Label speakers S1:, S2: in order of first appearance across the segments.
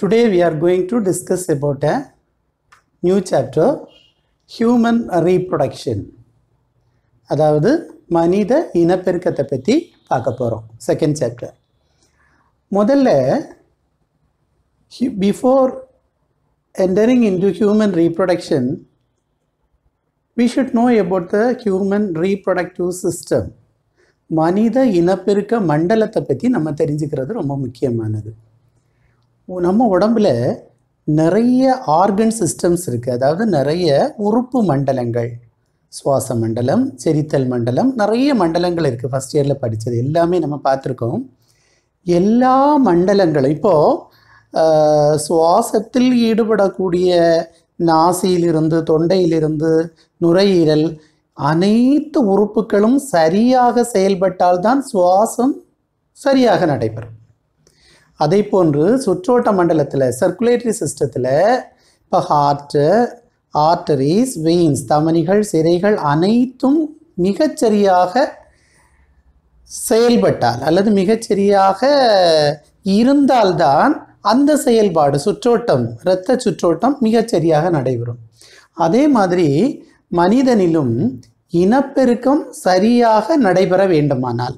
S1: Today we are going to discuss about a new chapter human reproduction அதாவது மனித இனப்பெருக்கத்தை பற்றி பார்க்க போகிறோம் செகண்ட் சாப்டர் முதல்ல before entering into human reproduction we should know about the human reproductive system மனித இனப்பெருக்க மண்டலத்தை பற்றி நம்ம தெரிஞ்சுக்கிறது ரொம்ப முக்கியமானது நம்ம உடம்புல நிறைய ஆர்கன் சிஸ்டம்ஸ் இருக்குது அதாவது நிறைய உறுப்பு மண்டலங்கள் சுவாச மண்டலம் செரித்தல் மண்டலம் நிறைய மண்டலங்கள் இருக்குது ஃபஸ்ட் இயரில் படித்தது எல்லாமே நம்ம பார்த்துருக்கோம் எல்லா மண்டலங்களும் இப்போது சுவாசத்தில் ஈடுபடக்கூடிய நாசியிலிருந்து தொண்டையிலிருந்து நுரையீரல் அனைத்து உறுப்புகளும் சரியாக செயல்பட்டால்தான் சுவாசம் சரியாக நடைபெறும் அதே போன்று சுற்றோட்ட மண்டலத்தில் சர்க்குலேட்டரி சிஸ்டத்தில் இப்போ ஹார்ட்டு ஆர்டரிஸ் வெயின்ஸ் தமனிகள் சிறைகள் அனைத்தும் மிகச்சரியாக செயல்பட்டால் அல்லது மிகச்சரியாக இருந்தால்தான் அந்த செயல்பாடு சுற்றோட்டம் இரத்த சுற்றோட்டம் மிகச்சரியாக நடைபெறும் அதே மாதிரி மனிதனிலும் இனப்பெருக்கம் சரியாக நடைபெற வேண்டுமானால்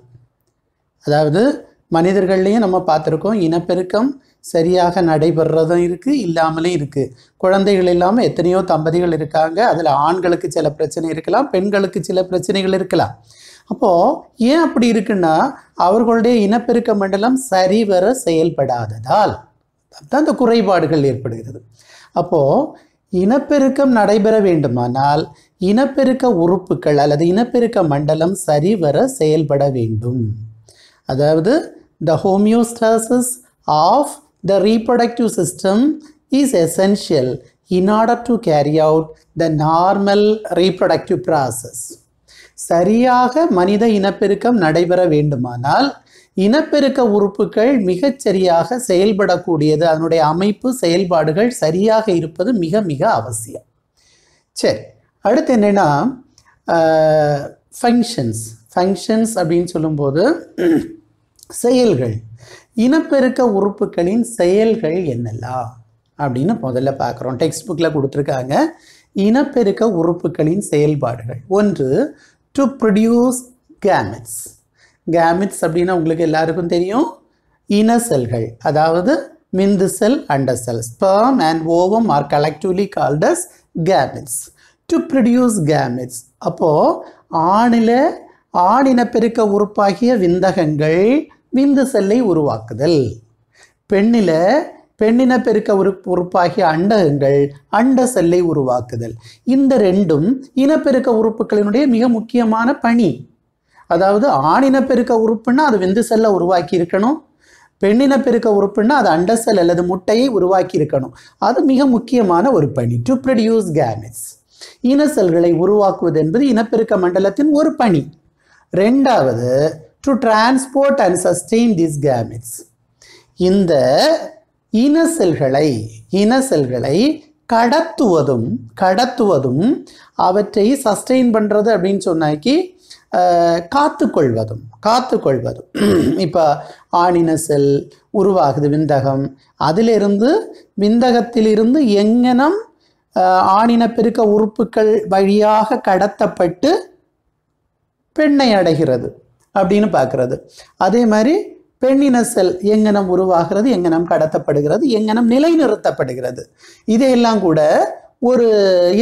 S1: அதாவது மனிதர்கள்லேயும் நம்ம பார்த்துருக்கோம் இனப்பெருக்கம் சரியாக நடைபெறதும் இருக்குது இல்லாமலே இருக்குது குழந்தைகள் இல்லாமல் எத்தனையோ தம்பதிகள் இருக்காங்க அதில் ஆண்களுக்கு சில பிரச்சனை இருக்கலாம் பெண்களுக்கு சில பிரச்சனைகள் இருக்கலாம் அப்போது ஏன் அப்படி இருக்குன்னா அவர்களுடைய இனப்பெருக்க மண்டலம் சரிவர செயல்படாததால் தான் அந்த குறைபாடுகள் ஏற்படுகிறது அப்போது இனப்பெருக்கம் நடைபெற வேண்டுமானால் இனப்பெருக்க உறுப்புகள் அல்லது இனப்பெருக்க மண்டலம் சரிவர செயல்பட வேண்டும் அதாவது the homeostasis of the reproductive system is essential in order to carry out the normal reproductive process. சரியாக மனித இனப்பெருக்கம் நடைபெற வேண்டுமானால் இனப்பெருக்க உறுப்புகள் மிகச்சரியாக செயல்படக்கூடியது அதனுடைய அமைப்பு செயல்பாடுகள் சரியாக இருப்பது மிக மிக அவசியம் சரி அடுத்து என்னென்னா ஃபங்க்ஷன்ஸ் ஃபங்க்ஷன்ஸ் அப்படின்னு சொல்லும்போது செயல்கள் இனப்பெருக்க உறுப்புகளின் செயல்கள் என்னெல்லாம் அப்படின்னு முதல்ல பார்க்குறோம் டெக்ஸ்ட் புக்கில் கொடுத்துருக்காங்க இனப்பெருக்க உறுப்புகளின் செயல்பாடுகள் ஒன்று டு ப்ரொடியூஸ் கேமிட்ஸ் கேமிட்ஸ் அப்படின்னா உங்களுக்கு எல்லாருக்கும் தெரியும் இன செல்கள் அதாவது மிந்து செல் அண்ட cell sperm and ovum are collectively called as gametes to produce gametes அப்போது ஆணில் ஆணினப்பெருக்க உறுப்பாகிய விந்தகங்கள் விந்து செல்லை உருவாக்குதல் பெண்ணில் பெண்ணின பெருக்க உறுப்பு உறுப்பாகிய அண்டகங்கள் அண்ட செல்லை உருவாக்குதல் இந்த ரெண்டும் இனப்பெருக்க உறுப்புகளினுடைய மிக முக்கியமான பணி அதாவது ஆணின பெருக்க உறுப்புன்னா அது விந்து செல்லை உருவாக்கி இருக்கணும் பெண்ணின பெருக்க உறுப்புன்னா அது செல் அல்லது முட்டையை உருவாக்கி இருக்கணும் அது மிக முக்கியமான ஒரு பணி டு ப்ரொடியூஸ் கேமிஸ் இன செல்களை உருவாக்குவது என்பது இனப்பெருக்க மண்டலத்தின் ஒரு பணி ரெண்டாவது to transport and sustain these gametes இந்த இன செல்களை இன செல்களை கடத்துவதும் கடத்துவதும் அவற்றை சஸ்டெயின் பண்ணுறது அப்படின்னு சொன்னாக்கி காத்துக்கொள்வதும் காத்துக்கொள்வதும் இப்போ ஆணின செல் உருவாகுது விந்தகம் அதிலிருந்து விந்தகத்திலிருந்து எங்கனம் ஆணின பெருக்க உறுப்புகள் வழியாக கடத்தப்பட்டு பெண்ணை அடைகிறது அப்படின்னு பார்க்குறது அதே மாதிரி பெண்ணின செல் எங்கனம் உருவாகிறது எங்கனம் கடத்தப்படுகிறது எங்கனம் நிலைநிறுத்தப்படுகிறது இதையெல்லாம் கூட ஒரு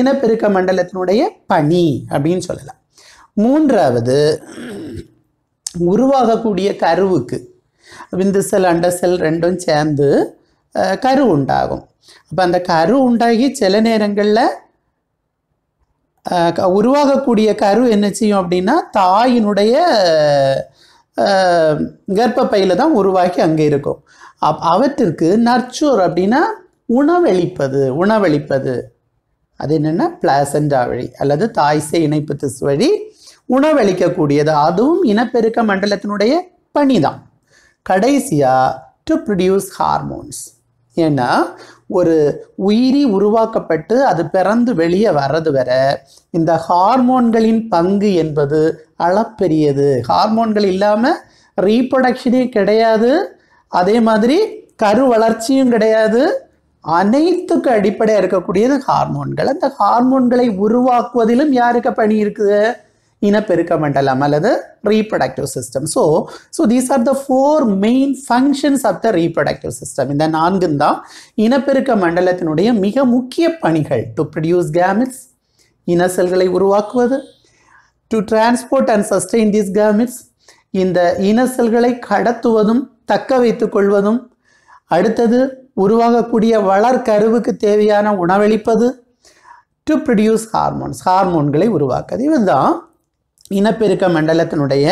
S1: இனப்பெருக்க மண்டலத்தினுடைய பணி அப்படின்னு சொல்லலாம் மூன்றாவது உருவாகக்கூடிய கருவுக்கு விந்து செல் அண்ட செல் ரெண்டும் சேர்ந்து கரு உண்டாகும் அப்போ அந்த கரு உண்டாகி சில நேரங்களில் உருவாகக்கூடிய கரு என்ன செய்யும் அப்படின்னா தாயினுடைய கர்ப்பப்பையில் தான் உருவாக்கி அங்கே இருக்கும் அப் அவற்றிற்கு நர்ச்சூர் அப்படின்னா உணவளிப்பது உணவளிப்பது அது என்னென்னா பிளாசண்டா வழி அல்லது தாய்சை இணைப்பு திசு வழி உணவளிக்கக்கூடியது அதுவும் இனப்பெருக்க மண்டலத்தினுடைய பணி தான் கடைசியாக டு ப்ரொடியூஸ் ஹார்மோன்ஸ் ஏன்னா ஒரு உயிரி உருவாக்கப்பட்டு அது பிறந்து வெளியே வர்றது வர இந்த ஹார்மோன்களின் பங்கு என்பது அளப்பெரியது ஹார்மோன்கள் இல்லாமல் ரீப்ரொடக்ஷனே கிடையாது அதே மாதிரி கரு வளர்ச்சியும் கிடையாது அனைத்துக்கு அடிப்படையாக இருக்கக்கூடியது ஹார்மோன்கள் அந்த ஹார்மோன்களை உருவாக்குவதிலும் யாருக்கு பணி இருக்குது in a pericarpal அல்லது reproductive system. So, so these are the four main functions of the reproductive system. இந்த நான்குந்தான் இனப்பெருக்க மண்டலத்தினுடைய மிக முக்கிய பணிகள் to produce gametes, இன செல்களை உருவாக்குவது to transport and sustain these gametes, இந்த இன செல்களை கடத்துவதும் தக்க வைத்துக் கொள்வதும் அடுத்தது உருவாகக்கூடிய வளர் கருவுக்கு தேவையான உணவளிப்பது டு ப்ரொடியூஸ் ஹார்மோன்ஸ் ஹார்மோன்களை உருவாக்குது இதுதான் இனப்பெருக்க மண்டலத்தினுடைய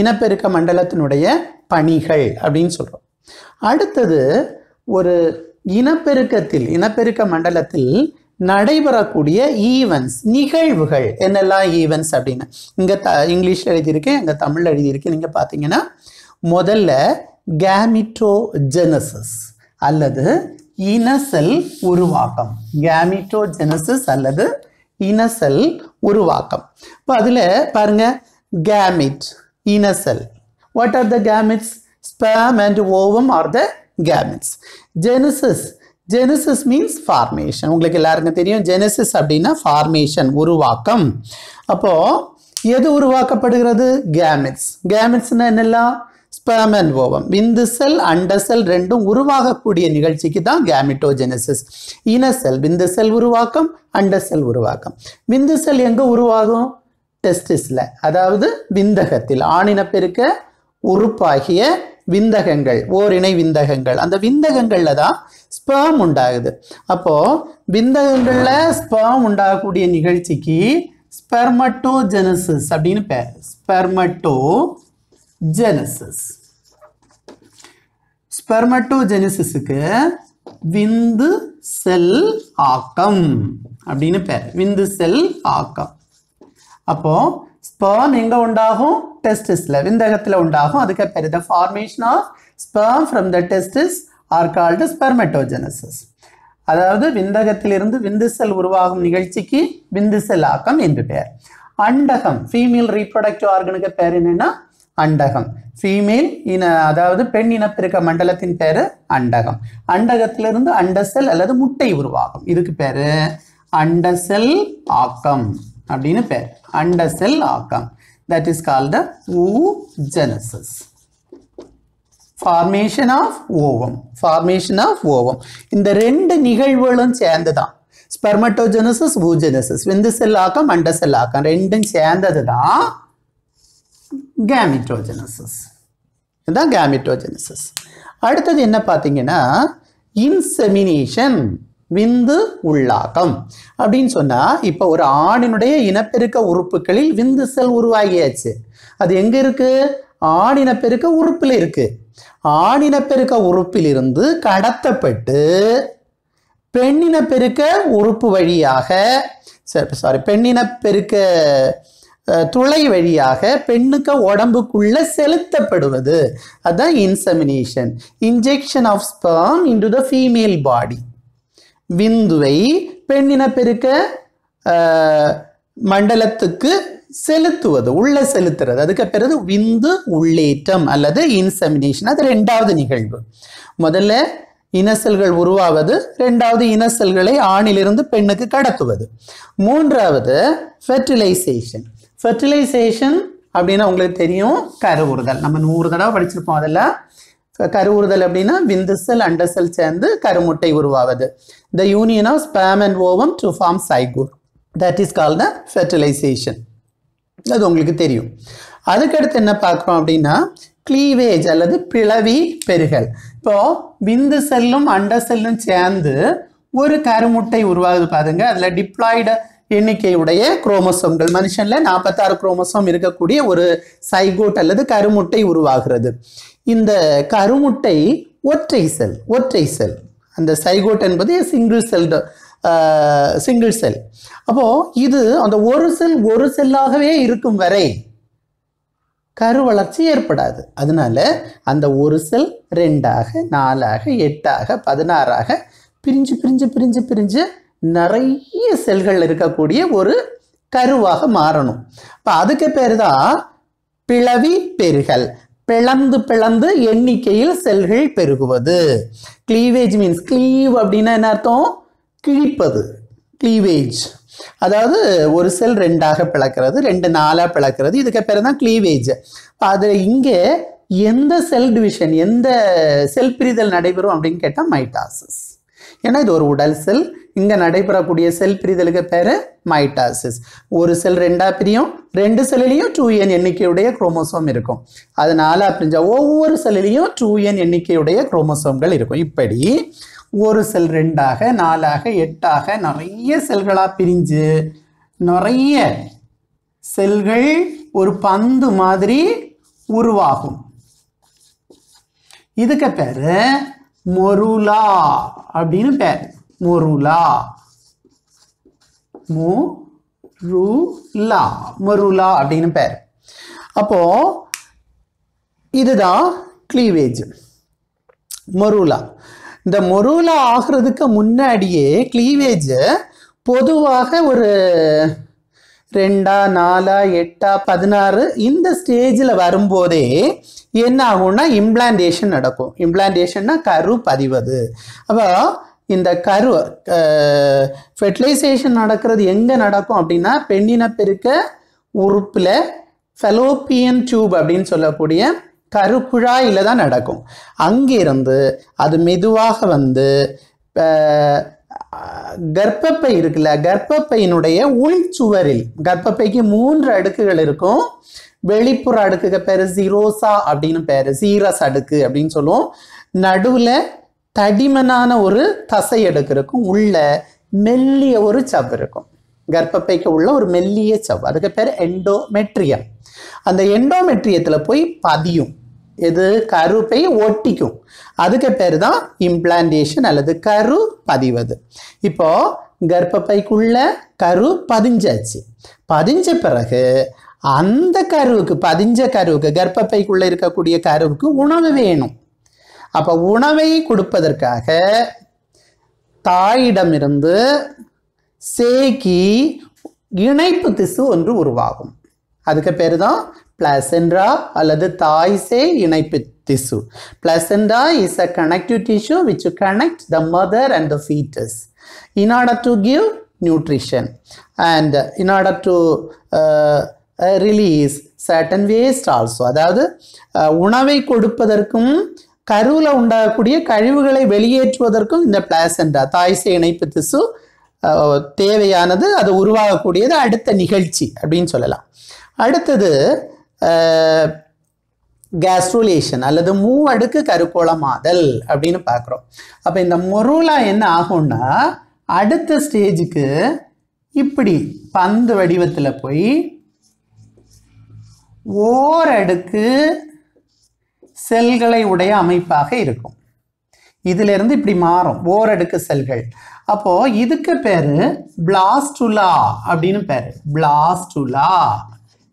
S1: இனப்பெருக்க மண்டலத்தினுடைய பணிகள் அப்படின்னு சொல்கிறோம் அடுத்தது ஒரு இனப்பெருக்கத்தில் இனப்பெருக்க மண்டலத்தில் நடைபெறக்கூடிய ஈவெண்ட்ஸ் நிகழ்வுகள் என்னெல்லாம் ஈவெண்ட்ஸ் அப்படின்னு இங்கே த இங்கிலீஷில் எழுதியிருக்கேன் இங்கே தமிழில் எழுதியிருக்கேன் நீங்கள் பார்த்தீங்கன்னா முதல்ல கேமிட்டோஜெனசிஸ் அல்லது இனசெல் உருவாக்கம் கேமிட்டோஜெனசிஸ் அல்லது இனசல் உருவாக்கம் இப்போ அதில் பாருங்க கேமிட் இனசல் what are the gametes sperm and ovum are the gametes genesis genesis means formation உங்களுக்கு எல்லாருக்கும் தெரியும் ஜெனசிஸ் அப்படின்னா ஃபார்மேஷன் உருவாக்கம் அப்போது எது உருவாக்கப்படுகிறது கேமிட்ஸ் கேமிட்ஸ்னால் என்னெல்லாம் ஸ்பெர்ம் ஓவம் விந்து செல் அண்ட செல் ரெண்டும் உருவாகக்கூடிய நிகழ்ச்சிக்கு தான் கேமிட்டோஜெனசிஸ் இன செல் விந்து செல் உருவாக்கம் அண்ட செல் உருவாக்கம் விந்து செல் எங்கே உருவாகும் டெஸ்டிஸில் அதாவது விந்தகத்தில் ஆணின பெருக்க உறுப்பாகிய விந்தகங்கள் ஓரிணை விந்தகங்கள் அந்த விந்தகங்களில் தான் ஸ்பேம் உண்டாகுது அப்போது விந்தகங்களில் ஸ்பேம் உண்டாகக்கூடிய நிகழ்ச்சிக்கு ஸ்பெர்மட்டோஜெனசிஸ் அப்படின்னு பேர் ஸ்பெர்மட்டோ ஜெனசிஸ் ஸ்பெர்மட்டோஜெனிசிஸுக்கு விந்து செல் ஆக்கம் அப்படின்னு பேர் விந்து செல் ஆக்கம் அப்போ ஸ்பேம் எங்க உண்டாகும் டெஸ்டிஸ்ல விந்தகத்தில் உண்டாகும் அதுக்கு பேர் the formation of sperm from the testis are called spermatogenesis அதாவது விந்தகத்திலிருந்து விந்து செல் உருவாகும் நிகழ்ச்சிக்கு விந்து செல் ஆக்கம் என்று பெயர் அண்டகம் ஃபீமேல் ரீப்ரொடக்டிவ் ஆர்கனுக்கு பேர் என்னன்னா அண்டகம் ஃபீமேல் இன அதாவது பெண் இனப்பெருக்க மண்டலத்தின் பேரு அண்டகம் அண்டகத்திலிருந்து அண்டசெல் அல்லது முட்டை உருவாகும் இதுக்கு பேரு அண்டசெல் ஆக்கம் அப்படின்னு பேர் அண்டசெல் ஆக்கம் that is called oogenesis formation of ovum formation of ovum இந்த ரெண்டு நிகழ்வுகளும் சேர்ந்துதான் தான் ஸ்பெர்மட்டோஜெனசிஸ் ஊஜெனசிஸ் விந்து செல் ஆக்கம் அண்டசெல் ஆக்கம் ரெண்டும் சேர்ந்தது தான் கேமிட்டோஜெனசிஸ் இதுதான் கேமிட்டோஜெனசிஸ் அடுத்தது என்ன பார்த்தீங்கன்னா இன்செமினேஷன் விந்து உள்ளாக்கம் அப்படின்னு சொன்னால் இப்போ ஒரு ஆணினுடைய இனப்பெருக்க உறுப்புகளில் விந்து செல் உருவாகியாச்சு அது எங்கே இருக்குது ஆணினப்பெருக்க உறுப்பில் இருக்குது ஆணினப்பெருக்க உறுப்பிலிருந்து கடத்தப்பட்டு பெண்ணினப்பெருக்க உறுப்பு வழியாக சாரி பெண்ணினப்பெருக்க துளை வழியாக பெண்ணுக்கு உடம்புக்குள்ள செலுத்தப்படுவது அதுதான் insemination injection of sperm into the female body விந்துவை பெண்ணினப்பெருக்க மண்டலத்துக்கு செலுத்துவது உள்ள செலுத்துறது அதுக்கு பிறகு விந்து உள்ளேற்றம் அல்லது இன்செமினேஷன் அது ரெண்டாவது நிகழ்வு முதல்ல இனசல்கள் உருவாவது ரெண்டாவது இனசல்களை ஆணிலிருந்து பெண்ணுக்கு கடத்துவது மூன்றாவது ஃபெர்டிலைசேஷன் ஃபெர்டிலைசேஷன் அப்படின்னா உங்களுக்கு தெரியும் கருவுறுதல் நம்ம நூறு தடவை படிச்சிருப்போம் அதில் கருவுறுதல் அப்படின்னா விந்து செல் சேர்ந்து கருமுட்டை உருவாவது the union of sperm and ovum to form zygote that is call the fertilisation அது உங்களுக்கு தெரியும் அதுக்கடுத்து என்ன பார்க்குறோம் அப்படின்னா கிளீவேஜ் அல்லது பிளவி பெருகல் இப்போது விந்து செல்லும் அண்டசல்லும் சேர்ந்து ஒரு கருமுட்டை உருவாகுது பாருங்க அதில் டிப்ளாய்டு எண்ணிக்கையுடைய குரோமசோம்கள் மனுஷனில் நாற்பத்தாறு குரோமசோம் இருக்கக்கூடிய ஒரு சைகோட் அல்லது கருமுட்டை உருவாகிறது இந்த கருமுட்டை ஒற்றை செல் ஒற்றை செல் அந்த சைகோட் என்பது சிங்கிள் செல் சிங்கிள் செல் அப்போ இது அந்த ஒரு செல் ஒரு செல்லாகவே இருக்கும் வரை கரு வளர்ச்சி ஏற்படாது அதனால அந்த ஒரு செல் ரெண்டாக நாலாக எட்டாக பதினாறாக பிரிஞ்சு பிரிஞ்சு பிரிஞ்சு பிரிஞ்சு நிறைய செல்கள் இருக்கக்கூடிய ஒரு கருவாக மாறணும் இப்போ அதுக்கு பேர் தான் பிளவி பெருகல் பிளந்து பிளந்து எண்ணிக்கையில் செல்கள் பெருகுவது கிளீவேஜ் மீன்ஸ் கிளீவ் அப்படின்னா என்ன அர்த்தம் கிழிப்பது கிளீவேஜ் அதாவது ஒரு செல் ரெண்டாக பிளக்கிறது ரெண்டு நாளாக பிளக்கிறது இதுக்கு பேர் தான் கிளீவேஜ் அது இங்கே எந்த செல் டிவிஷன் எந்த செல் பிரிதல் நடைபெறும் அப்படின்னு கேட்டால் மைட்டாசஸ் ஏன்னா இது ஒரு உடல் செல் இங்கே நடைபெறக்கூடிய செல் பிரிதலுக்கு பேர் மைட்டாசிஸ் ஒரு செல் ரெண்டாக பிரியும் ரெண்டு செல்லிலையும் டூ என் எண்ணிக்கையுடைய குரோமோசோம் இருக்கும் அதனால் அப்படிஞ்சா ஒவ்வொரு செல்லிலையும் டூ என் எண்ணிக்கையுடைய குரோமோசோம்கள் இருக்கும் இப்படி ஒரு செல் ரெண்டாக நாலாக எட்டாக நிறைய செல்களாக பிரிஞ்சு நிறைய செல்கள் ஒரு பந்து மாதிரி உருவாகும் இதுக்கு பேர் மொருலா அப்படின்னு பேர் மொருலா மோ மொருலா அப்படின்னு பேர் அப்போ இதுதான் கிளீவேஜ் மொருலா இந்த மொருலா ஆகிறதுக்கு முன்னாடியே கிளீவேஜ் பொதுவாக ஒரு ரெண்டா நாலா எட்டா பதினாறு இந்த ஸ்டேஜில் வரும்போதே என்ன ஆகும்னா இம்ப்ளான்டேஷன் நடக்கும் இம்ப்ளான்டேஷன்னா கரு பதிவது அப்போ இந்த கரு ஃபெர்டிலைசேஷன் நடக்கிறது எங்கே நடக்கும் அப்படின்னா பெண்ணின பெருக்க உறுப்பில் ஃபெலோப்பியன் டியூப் அப்படின்னு சொல்லக்கூடிய கருக்குழாயில் தான் நடக்கும் அங்கிருந்து அது மெதுவாக வந்து கர்ப்பப்பை இருக்குல்ல கர்ப்பப்பையினுடைய உள் சுவரில் கர்ப்பப்பைக்கு மூன்று அடுக்குகள் இருக்கும் வெளிப்புற அடுக்குக்கு பேர் ஜீரோசா அப்படின்னு பேர் சீரஸ் அடுக்கு அப்படின்னு சொல்லுவோம் நடுவில் தடிமனான ஒரு தசை அடுக்கு இருக்கும் உள்ள மெல்லிய ஒரு சவ் இருக்கும் கர்ப்பப்பைக்கு உள்ள ஒரு மெல்லிய சவ் அதுக்கு பேர் எண்டோமெட்ரியம் அந்த எண்டோமெட்ரியத்தில் போய் பதியும் இது கருப்பை ஒட்டிக்கும் அதுக்கு பேர் தான் இம்ப்ளான்டேஷன் அல்லது கரு பதிவது இப்போது கர்ப்பப்பைக்குள்ளே கரு பதிஞ்சாச்சு பதிஞ்ச பிறகு அந்த கருவுக்கு பதிஞ்ச கருவுக்கு கர்ப்பப்பைக்குள்ளே இருக்கக்கூடிய கருவுக்கு உணவு வேணும் அப்போ உணவை கொடுப்பதற்காக தாயிடமிருந்து சேக்கி இணைப்பு திசு ஒன்று உருவாகும் அதுக்கு பேர் தான் பிளாசென்ட்ரா அல்லது தாய்சே இணைப்பு திசு placenta is a connective tissue which connect the mother and the foetus in order to give nutrition and in order to release certain waste also அதாவது uh, உணவை கொடுப்பதற்கும் கருவில் உண்டாகக்கூடிய கழிவுகளை வெளியேற்றுவதற்கும் இந்த பிளாசண்டா தாய்சே இணைப்பு திசு uh, தேவையானது அது உருவாகக்கூடியது அடுத்த நிகழ்ச்சி அப்படின்னு சொல்லலாம் அடுத்தது கேஸ்ட்ரோலேஷன் அல்லது மூவடுக்கு கருக்கோளமாதல் அப்படின்னு பார்க்குறோம் அப்போ இந்த மொரூலா என்ன ஆகும்னா அடுத்த ஸ்டேஜுக்கு இப்படி பந்து வடிவத்தில் போய் ஓரடுக்கு செல்களை உடைய அமைப்பாக இருக்கும் இதிலிருந்து இப்படி மாறும் ஓரடுக்கு செல்கள் அப்போது இதுக்கு பேர் பிளாஸ்டுலா அப்படின்னு பேர் பிளாஸ்டுலா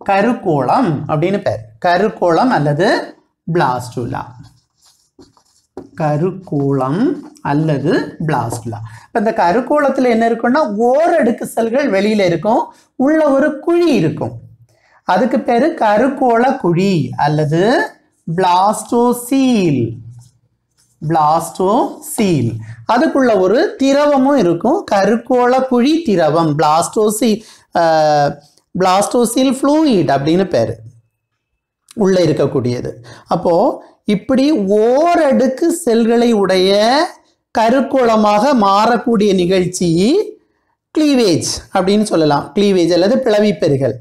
S1: கருக்கோளம் அப்படின்னு பேர் கருக்கோளம் அல்லது பிளாஸ்டுலா கருக்கோளம் அல்லது பிளாஸ்டுலா இப்போ இந்த கருக்கோளத்தில் என்ன இருக்குன்னா ஓரடுக்கு செல்கள் வெளியில் இருக்கும் உள்ள ஒரு குழி இருக்கும் அதுக்கு பேர் கருக்கோள குழி அல்லது பிளாஸ்டோசீல் பிளாஸ்டோசீல் அதுக்குள்ள ஒரு திரவமும் இருக்கும் கருக்கோள குழி திரவம் பிளாஸ்டோசீல் பிளாஸ்டோசில் ஃப்ளூயிட் அப்படின்னு பேர் உள்ளே இருக்கக்கூடியது அப்போது இப்படி ஓரடுக்கு செல்களை உடைய கருக்கோளமாக மாறக்கூடிய நிகழ்ச்சி கிளீவேஜ் அப்படின்னு சொல்லலாம் கிளீவேஜ் அல்லது பிளவிப்பெருகள்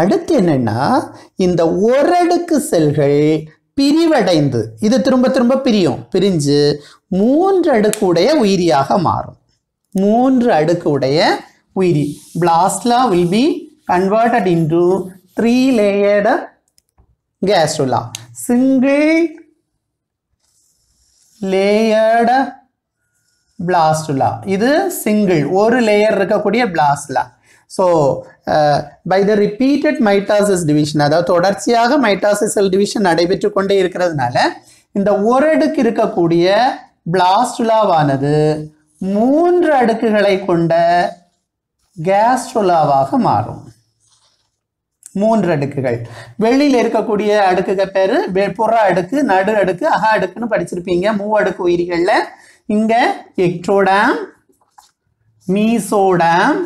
S1: அடுத்து என்னென்னா இந்த ஓரடுக்கு செல்கள் பிரிவடைந்து இது திரும்ப திரும்ப பிரியும் பிரிஞ்சு மூன்று அடுக்கு உடைய உயிரியாக மாறும் மூன்று அடுக்கு உடைய உயிரி blastula will be converted into three layered gastrula. Single layered blastula இது சிங்கிள் ஒரு லேயர் இருக்கக்கூடிய blastula so by the repeated mitosis division அதாவது தொடர்ச்சியாக மைட்டாசிஸ் செல் டிவிஷன் நடைபெற்று கொண்டே இருக்கிறதுனால இந்த ஒரு அடுக்கு இருக்கக்கூடிய பிளாஸ்டுலாவானது மூன்று அடுக்குகளை கொண்ட கேஸ்ட்ரோலாவாக மாறும் மூன்று அடுக்குகள் வெளியில் இருக்கக்கூடிய அடுக்குக பேர் புற அடுக்கு நடு அடுக்கு அக அடுக்குன்னு படிச்சிருப்பீங்க மூ அடுக்கு உயிரிகளில் இங்கே எக்ட்ரோடாம் மீசோடாம்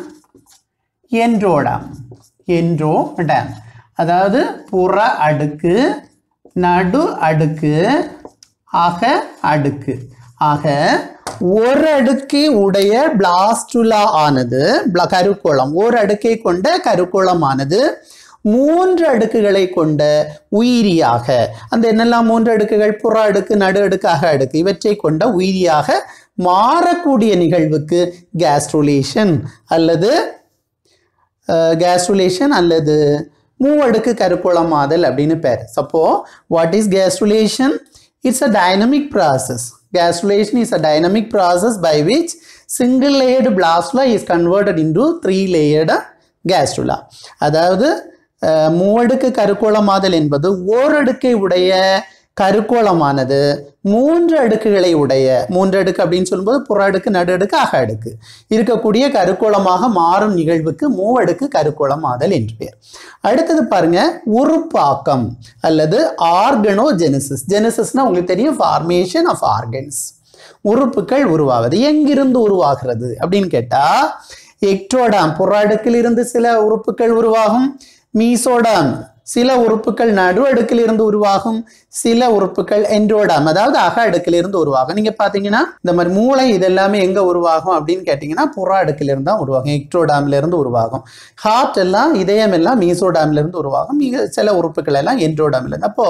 S1: என்றோடாம் என்றோ டேம் அதாவது புற அடுக்கு நடு அடுக்கு அக அடுக்கு ஆக ஒரு அடுக்கு உடைய பிளாஸ்டுலா ஆனது கருக்கோளம் ஒரு அடுக்கை கொண்ட கருக்கோளமானது மூன்று அடுக்குகளை கொண்ட உயிரியாக அந்த என்னெல்லாம் மூன்று அடுக்குகள் புற அடுக்கு நடு அடுக்கு அக அடுக்கு இவற்றை கொண்ட உயிரியாக மாறக்கூடிய நிகழ்வுக்கு கேஸ்ட்ரோலேஷன் அல்லது கேஸ்ட்ரோலேஷன் அல்லது மூவடுக்கு கருக்குளமாதல் அப்படின்னு பேர் சப்போ what is gastrulation it's a dynamic process Gastrulation is a dynamic process by which single-layered blastula is converted into three-layered gastrula. அதாவது மூவடுக்கு மாதல் என்பது ஓரடுக்கை உடைய கருக்கோளமானது மூன்று அடுக்குகளை உடைய மூன்று அடுக்கு அப்படின்னு சொல்லும்போது புற அடுக்கு நடு அடுக்கு அக அடுக்கு இருக்கக்கூடிய கருக்கோளமாக மாறும் நிகழ்வுக்கு மூவடுக்கு கருக்கோளம் ஆதல் என்று பெயர் அடுத்தது பாருங்க உருப்பாக்கம் அல்லது ஆர்கனோ ஜெனசிஸ் ஜெனசிஸ்னா உங்களுக்கு தெரியும் ஃபார்மேஷன் ஆஃப் ஆர்கன்ஸ் உறுப்புகள் உருவாகுது எங்கிருந்து உருவாகிறது அப்படின்னு கேட்டா எக்டோடாம் புற அடுக்கில் இருந்து சில உறுப்புகள் உருவாகும் மீசோடாம் சில உறுப்புகள் நடு அடுக்கிலிருந்து உருவாகும் சில உறுப்புகள் என்ட்ரோடாம் அதாவது அக அடுக்கிலிருந்து உருவாகும் நீங்க பாத்தீங்கன்னா இந்த மாதிரி மூளை இதெல்லாமே எங்க உருவாகும் அப்படின்னு கேட்டீங்கன்னா புற அடுக்கிலிருந்து தான் உருவாகும் எக்ட்ரோடாம்ல இருந்து உருவாகும் ஹார்ட் எல்லாம் இதயம் எல்லாம் மீசோடாம்ல இருந்து உருவாகும் சில உறுப்புகள் எல்லாம் என்ட்ரோடாம்ல இருந்து அப்போ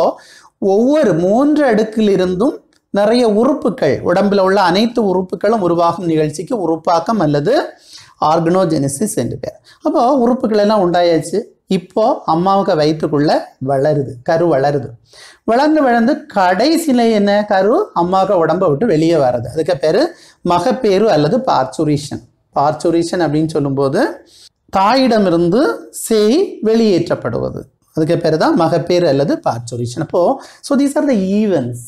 S1: ஒவ்வொரு மூன்று அடுக்கிலிருந்தும் நிறைய உறுப்புகள் உடம்புல உள்ள அனைத்து உறுப்புகளும் உருவாகும் நிகழ்ச்சிக்கு உறுப்பாக்கம் அல்லது ஆர்கனோஜெனிசிஸ் என்று பேர் அப்போ உறுப்புகள் எல்லாம் உண்டாயாச்சு இப்போது அம்மாவுக்கு வயிற்றுக்குள்ளே வளருது கரு வளருது வளர்ந்து வளர்ந்து கடைசியில் என்ன கரு அம்மாவுக்கு உடம்பை விட்டு வெளியே வர்றது அதுக்கு பேர் மகப்பேறு அல்லது பார்ச்சுரேஷன் பார்ச்சுரேஷன் அப்படின்னு சொல்லும்போது தாயிடமிருந்து செய் வெளியேற்றப்படுவது அதுக்கு பேர் தான் மகப்பேறு அல்லது பார்ச்சுரேஷன் அப்போது so these are the events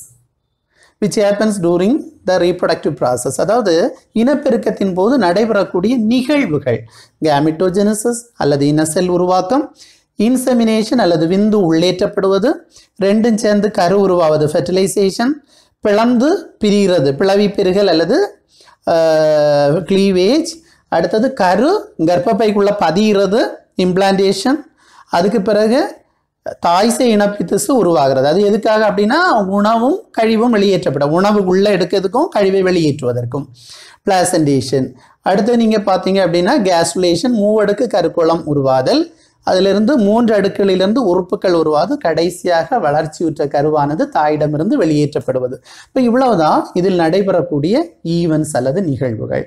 S1: which happens during the reproductive process அதாவது இனப்பெருக்கத்தின் போது நடைபெறக்கூடிய நிகழ்வுகள் கேமிட்டோஜெனசிஸ் அல்லது இனசெல் உருவாக்கம் இன்செமினேஷன் அல்லது விந்து உள்ளேற்றப்படுவது ரெண்டும் சேர்ந்து கரு உருவாவது ஃபெர்டிலைசேஷன் பிளந்து பிரிகிறது பிளவி பெருகல் அல்லது கிளீவேஜ் அடுத்தது கரு கர்ப்பப்பைக்குள்ளே பதிகிறது இம்ப்ளான்டேஷன் அதுக்கு பிறகு தாய் சேய் இனப்பித்தசு உருவாகிறது அது எதுக்காக அப்படின்னா உணவும் கழிவும் வெளியேற்றப்படும் உணவு உள்ளே எடுக்கிறதுக்கும் கழிவை வெளியேற்றுவதற்கும் பிளாசன்டேஷன் அடுத்து நீங்கள் பார்த்தீங்க அப்படின்னா கேஸ்லேஷன் மூவடுக்கு கருக்குளம் உருவாதல் அதிலிருந்து மூன்று அடுக்குகளிலிருந்து உறுப்புகள் உருவாது கடைசியாக வளர்ச்சியுற்ற கருவானது தாயிடமிருந்து வெளியேற்றப்படுவது இப்போ இவ்வளவுதான் இதில் நடைபெறக்கூடிய ஈவன்ஸ் அல்லது நிகழ்வுகள்